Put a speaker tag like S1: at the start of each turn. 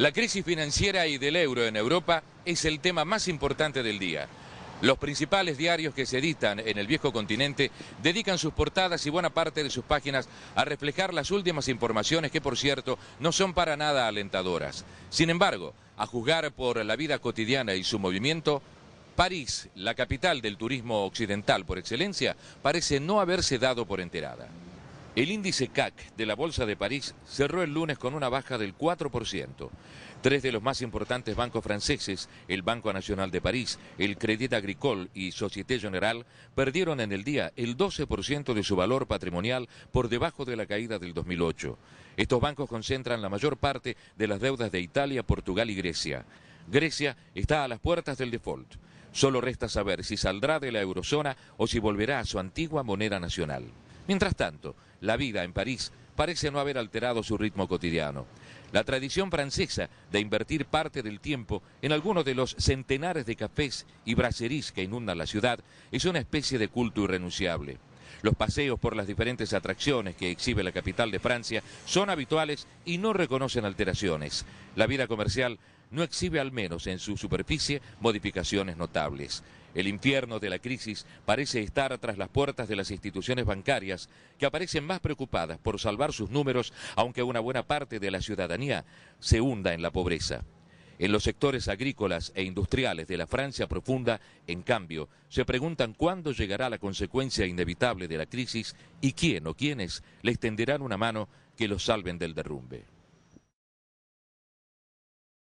S1: La crisis financiera y del euro en Europa es el tema más importante del día. Los principales diarios que se editan en el viejo continente dedican sus portadas y buena parte de sus páginas a reflejar las últimas informaciones que, por cierto, no son para nada alentadoras. Sin embargo, a juzgar por la vida cotidiana y su movimiento, París, la capital del turismo occidental por excelencia, parece no haberse dado por enterada. El índice CAC de la Bolsa de París cerró el lunes con una baja del 4%. Tres de los más importantes bancos franceses, el Banco Nacional de París, el Crédit Agricole y Société Générale, perdieron en el día el 12% de su valor patrimonial por debajo de la caída del 2008. Estos bancos concentran la mayor parte de las deudas de Italia, Portugal y Grecia. Grecia está a las puertas del default. Solo resta saber si saldrá de la eurozona o si volverá a su antigua moneda nacional. Mientras tanto, la vida en París parece no haber alterado su ritmo cotidiano. La tradición francesa de invertir parte del tiempo en algunos de los centenares de cafés y bracerías que inundan la ciudad es una especie de culto irrenunciable. Los paseos por las diferentes atracciones que exhibe la capital de Francia son habituales y no reconocen alteraciones. La vida comercial no exhibe al menos en su superficie modificaciones notables. El infierno de la crisis parece estar tras las puertas de las instituciones bancarias, que aparecen más preocupadas por salvar sus números, aunque una buena parte de la ciudadanía se hunda en la pobreza. En los sectores agrícolas e industriales de la Francia profunda, en cambio, se preguntan cuándo llegará la consecuencia inevitable de la crisis y quién o quiénes les tenderán una mano que los salven del derrumbe.